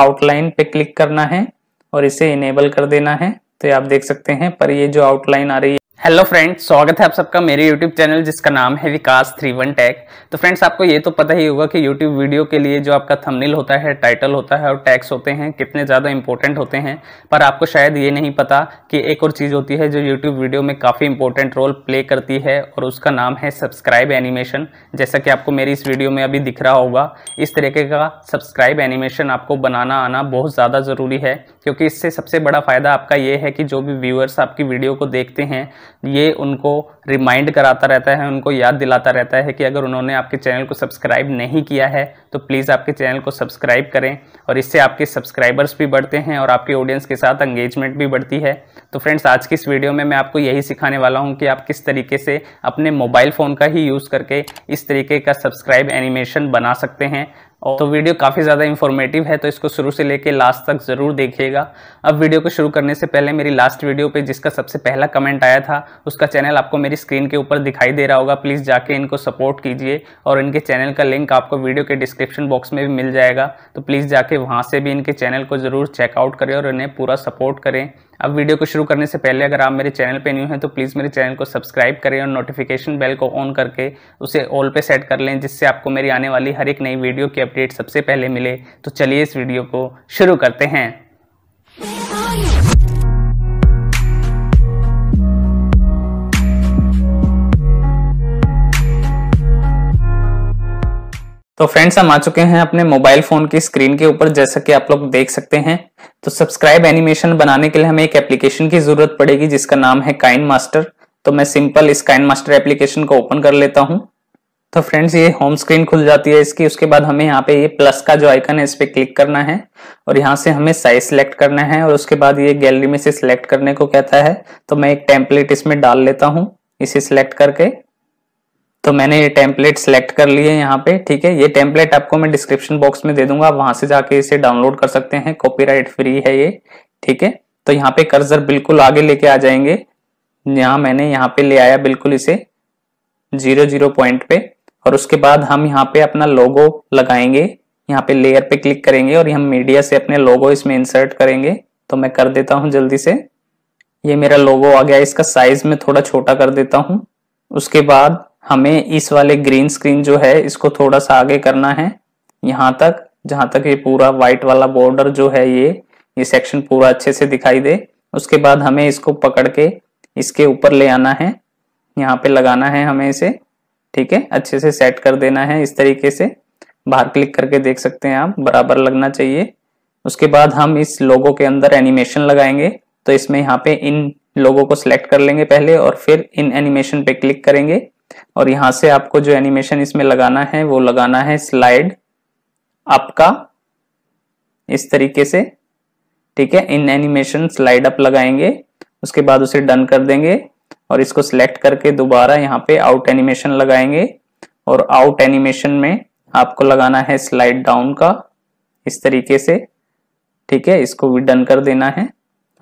outline पे click करना है और इसे इनेबल कर देना है तो आप देख सकते हैं पर ये जो आउटलाइन आ रही है हेलो फ्रेंड्स स्वागत है आप सबका मेरे यूट्यूब चैनल जिसका नाम है विकास थ्री वन टैग तो फ्रेंड्स आपको ये तो पता ही होगा कि यूट्यूब वीडियो के लिए जो आपका थंबनेल होता है टाइटल होता है और टैग्स होते हैं कितने ज़्यादा इंपॉर्टेंट होते हैं पर आपको शायद ये नहीं पता कि एक और चीज़ होती है जो यूट्यूब वीडियो में काफ़ी इंपॉर्टेंट रोल प्ले करती है और उसका नाम है सब्सक्राइब एनिमेशन जैसा कि आपको मेरी इस वीडियो में अभी दिख रहा होगा इस तरीके का सब्सक्राइब एनिमेशन आपको बनाना आना बहुत ज़्यादा ज़रूरी है क्योंकि इससे सबसे बड़ा फ़ायदा आपका ये है कि जो भी व्यूअर्स आपकी वीडियो को देखते हैं ये उनको रिमाइंड कराता रहता है उनको याद दिलाता रहता है कि अगर उन्होंने आपके चैनल को सब्सक्राइब नहीं किया है तो प्लीज़ आपके चैनल को सब्सक्राइब करें और इससे आपके सब्सक्राइबर्स भी बढ़ते हैं और आपके ऑडियंस के साथ एंगेजमेंट भी बढ़ती है तो फ्रेंड्स आज की इस वीडियो में मैं आपको यही सिखाने वाला हूँ कि आप किस तरीके से अपने मोबाइल फ़ोन का ही यूज़ करके इस तरीके का सब्सक्राइब एनिमेशन बना सकते हैं तो और तो वीडियो काफ़ी ज़्यादा इन्फॉर्मेटिव है तो इसको शुरू से लेके लास्ट तक ज़रूर देखिएगा अब वीडियो को शुरू करने से पहले मेरी लास्ट वीडियो पे जिसका सबसे पहला कमेंट आया था उसका चैनल आपको मेरी स्क्रीन के ऊपर दिखाई दे रहा होगा प्लीज़ जाके इनको सपोर्ट कीजिए और इनके चैनल का लिंक आपको वीडियो के डिस्क्रिप्शन बॉक्स में भी मिल जाएगा तो प्लीज़ जाके वहाँ से भी इनके चैनल को ज़रूर चेकआउट करें और इन्हें पूरा सपोर्ट करें अब वीडियो को शुरू करने से पहले अगर आप मेरे चैनल पे न्यू हैं तो प्लीज़ मेरे चैनल को सब्सक्राइब करें और नोटिफिकेशन बेल को ऑन करके उसे ऑल पे सेट कर लें जिससे आपको मेरी आने वाली हर एक नई वीडियो की अपडेट सबसे पहले मिले तो चलिए इस वीडियो को शुरू करते हैं तो फ्रेंड्स हम आ चुके हैं अपने मोबाइल फोन की स्क्रीन के ऊपर जैसा कि आप लोग देख सकते हैं तो सब्सक्राइब एनिमेशन बनाने के लिए हमें एक एप्लीकेशन की जरूरत पड़ेगी जिसका नाम है काइन मास्टर तो मैं सिंपल इस काइन मास्टर एप्लीकेशन को ओपन कर लेता हूं तो फ्रेंड्स ये होम स्क्रीन खुल जाती है इसकी उसके बाद हमें यहाँ पे ये प्लस का जो आइकन है इस पर क्लिक करना है और यहाँ से हमें साइज सिलेक्ट करना है और उसके बाद ये गैलरी में से सिलेक्ट करने को कहता है तो मैं एक टेम्पलेट इसमें डाल लेता हूँ इसे सिलेक्ट करके तो मैंने ये टेम्पलेट सेलेक्ट कर लिए यहाँ पे ठीक है ये टेम्पलेट आपको मैं डिस्क्रिप्शन बॉक्स में दे दूंगा आप वहां से जाके इसे डाउनलोड कर सकते हैं कॉपीराइट फ्री है ये ठीक है तो यहाँ पे कर्जर बिल्कुल आगे लेके आ जाएंगे यहाँ मैंने यहाँ पे ले आया बिल्कुल इसे जीरो जीरो पॉइंट पे और उसके बाद हम यहाँ पे अपना लोगो लगाएंगे यहाँ पे लेयर पे क्लिक करेंगे और हम मीडिया से अपने लोगो इसमें इंसर्ट करेंगे तो मैं कर देता हूँ जल्दी से ये मेरा लोगो आ गया इसका साइज में थोड़ा छोटा कर देता हूँ उसके बाद हमें इस वाले ग्रीन स्क्रीन जो है इसको थोड़ा सा आगे करना है यहाँ तक जहां तक ये पूरा व्हाइट वाला बॉर्डर जो है ये ये सेक्शन पूरा अच्छे से दिखाई दे उसके बाद हमें इसको पकड़ के इसके ऊपर ले आना है यहाँ पे लगाना है हमें इसे ठीक है अच्छे से सेट कर देना है इस तरीके से बाहर क्लिक करके देख सकते हैं आप बराबर लगना चाहिए उसके बाद हम इस लोगो के अंदर एनिमेशन लगाएंगे तो इसमें यहाँ पे इन लोगों को सिलेक्ट कर लेंगे पहले और फिर इन एनिमेशन पे क्लिक करेंगे और यहां से आपको जो एनिमेशन इसमें लगाना है वो लगाना है स्लाइड अप का इस तरीके से ठीक है इन एनिमेशन स्लाइड अप लगाएंगे उसके बाद उसे डन कर देंगे और इसको सिलेक्ट करके दोबारा यहाँ पे आउट एनिमेशन लगाएंगे और आउट एनिमेशन में आपको लगाना है स्लाइड डाउन का इस तरीके से ठीक है इसको भी डन कर देना है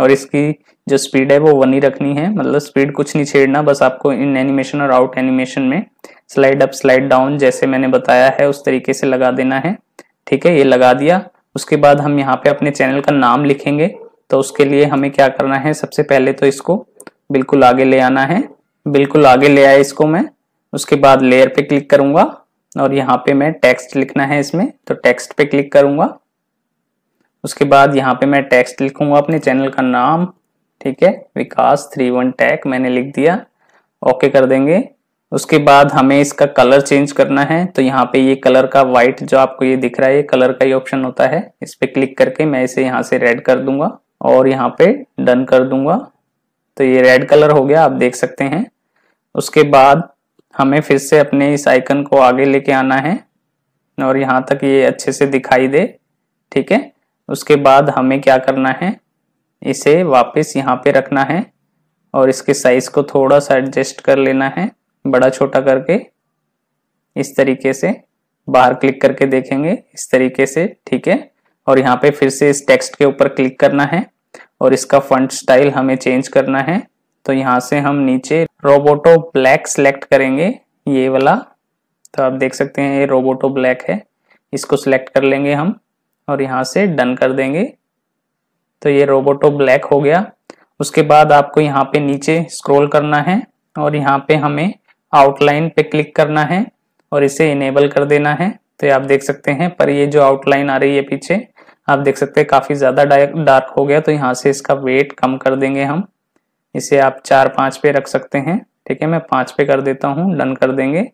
और इसकी जो स्पीड है वो वन ही रखनी है मतलब स्पीड कुछ नहीं छेड़ना बस आपको इन एनिमेशन और आउट एनिमेशन में स्लाइड अप स्लाइड डाउन जैसे मैंने बताया है उस तरीके से लगा देना है ठीक है ये लगा दिया उसके बाद हम यहाँ पे अपने चैनल का नाम लिखेंगे तो उसके लिए हमें क्या करना है सबसे पहले तो इसको बिल्कुल आगे ले आना है बिल्कुल आगे ले आया इसको मैं उसके बाद लेयर पे क्लिक करूंगा और यहाँ पे मैं टेक्स्ट लिखना है इसमें तो टेक्स्ट पे क्लिक करूंगा उसके बाद यहाँ पे मैं टेक्स्ट लिखूंगा अपने चैनल का नाम ठीक है विकास थ्री वन टैक मैंने लिख दिया ओके कर देंगे उसके बाद हमें इसका कलर चेंज करना है तो यहाँ पे ये कलर का व्हाइट जो आपको ये दिख रहा है ये कलर का ही ऑप्शन होता है इस पर क्लिक करके मैं इसे यहाँ से रेड कर दूंगा और यहाँ पे डन कर दूंगा तो ये रेड कलर हो गया आप देख सकते हैं उसके बाद हमें फिर से अपने इस आइकन को आगे लेके आना है और यहाँ तक ये अच्छे से दिखाई दे ठीक है उसके बाद हमें क्या करना है इसे वापस यहाँ पे रखना है और इसके साइज को थोड़ा सा एडजस्ट कर लेना है बड़ा छोटा करके इस तरीके से बाहर क्लिक करके देखेंगे इस तरीके से ठीक है और यहाँ पे फिर से इस टेक्स्ट के ऊपर क्लिक करना है और इसका फंड स्टाइल हमें चेंज करना है तो यहाँ से हम नीचे रोबोटो ब्लैक सेलेक्ट करेंगे ये वाला तो आप देख सकते हैं ये रोबोटो ब्लैक है इसको सिलेक्ट कर लेंगे हम और यहाँ से डन कर देंगे तो ये रोबोटो ब्लैक हो गया उसके बाद आपको यहाँ पे नीचे स्क्रॉल करना है और यहाँ पे हमें आउटलाइन पे क्लिक करना है और इसे इनेबल कर देना है तो आप देख सकते हैं पर ये जो आउटलाइन आ रही है पीछे आप देख सकते हैं काफ़ी ज़्यादा डार्क हो गया तो यहाँ से इसका वेट कम कर देंगे हम इसे आप चार पाँच पे रख सकते हैं ठीक है मैं पाँच पे कर देता हूँ डन कर देंगे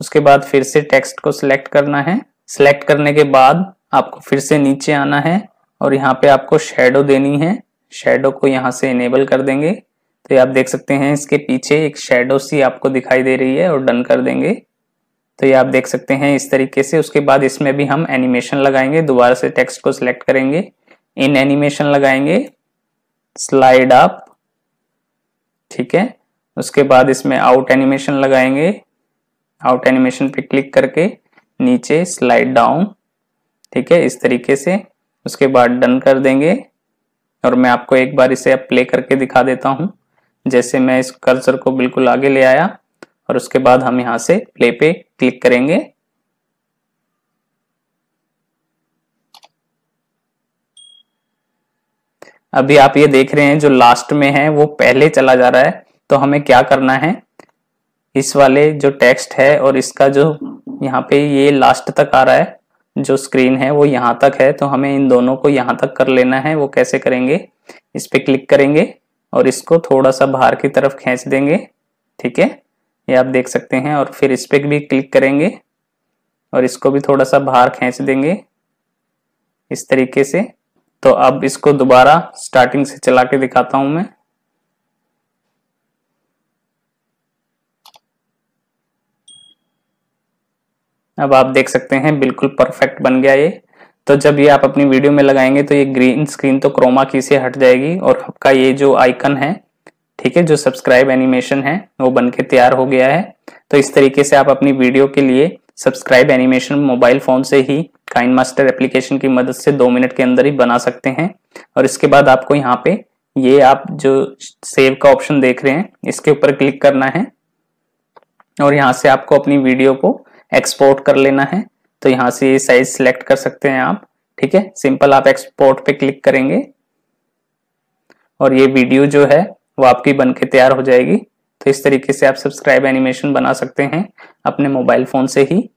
उसके बाद फिर से टेक्स्ट को सिलेक्ट करना है सिलेक्ट करने के बाद आपको फिर से नीचे आना है और यहाँ पे आपको शेडो देनी है शेडो को यहाँ से इनेबल कर देंगे तो ये आप देख सकते हैं इसके पीछे एक शेडो सी आपको दिखाई दे रही है और डन कर देंगे तो ये आप देख सकते हैं इस तरीके से उसके बाद इसमें भी हम एनिमेशन लगाएंगे दोबारा से टेक्स्ट को सिलेक्ट करेंगे इन एनिमेशन लगाएंगे स्लाइड अप ठीक है उसके बाद इसमें आउट एनिमेशन लगाएंगे आउट एनिमेशन पे क्लिक करके नीचे स्लाइड डाउन ठीक है इस तरीके से उसके बाद डन कर देंगे और मैं आपको एक बार इसे प्ले करके दिखा देता हूं जैसे मैं इस कर्सर को बिल्कुल आगे ले आया और उसके बाद हम यहां से प्ले पे क्लिक करेंगे अभी आप ये देख रहे हैं जो लास्ट में है वो पहले चला जा रहा है तो हमें क्या करना है इस वाले जो टेक्स्ट है और इसका जो यहाँ पे ये लास्ट तक आ रहा है जो स्क्रीन है वो यहाँ तक है तो हमें इन दोनों को यहाँ तक कर लेना है वो कैसे करेंगे इस पर क्लिक करेंगे और इसको थोड़ा सा बाहर की तरफ खींच देंगे ठीक है ये आप देख सकते हैं और फिर इस पर भी क्लिक करेंगे और इसको भी थोड़ा सा बाहर खींच देंगे इस तरीके से तो अब इसको दोबारा स्टार्टिंग से चला के दिखाता हूँ मैं अब आप देख सकते हैं बिल्कुल परफेक्ट बन गया ये तो जब ये आप अपनी वीडियो में लगाएंगे तो ये ग्रीन स्क्रीन तो क्रोमा की से हट जाएगी और आपका ये जो आइकन है ठीक है जो सब्सक्राइब एनिमेशन है वो बन के तैयार हो गया है तो इस तरीके से आप अपनी वीडियो के लिए सब्सक्राइब एनिमेशन मोबाइल फोन से ही काइन मास्टर एप्लीकेशन की मदद से दो मिनट के अंदर ही बना सकते हैं और इसके बाद आपको यहाँ पे ये आप जो सेव का ऑप्शन देख रहे हैं इसके ऊपर क्लिक करना है और यहाँ से आपको अपनी वीडियो को एक्सपोर्ट कर लेना है तो यहाँ से साइज सिलेक्ट कर सकते हैं आप ठीक है सिंपल आप एक्सपोर्ट पे क्लिक करेंगे और ये वीडियो जो है वो आपकी बनके तैयार हो जाएगी तो इस तरीके से आप सब्सक्राइब एनिमेशन बना सकते हैं अपने मोबाइल फोन से ही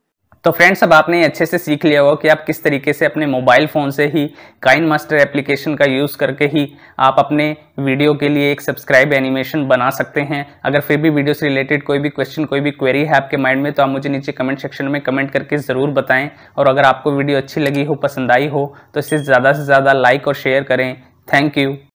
तो फ्रेंड्स अब आपने अच्छे से सीख लिया होगा कि आप किस तरीके से अपने मोबाइल फ़ोन से ही काइन मास्टर एप्लीकेशन का यूज़ करके ही आप अपने वीडियो के लिए एक सब्सक्राइब एनिमेशन बना सकते हैं अगर फिर भी वीडियो से रिलेटेड कोई भी क्वेश्चन कोई भी क्वेरी है आपके माइंड में तो आप मुझे नीचे कमेंट सेक्शन में कमेंट करके ज़रूर बताएँ और अगर आपको वीडियो अच्छी लगी हो पसंद आई हो तो इसे ज़्यादा से ज़्यादा लाइक और शेयर करें थैंक यू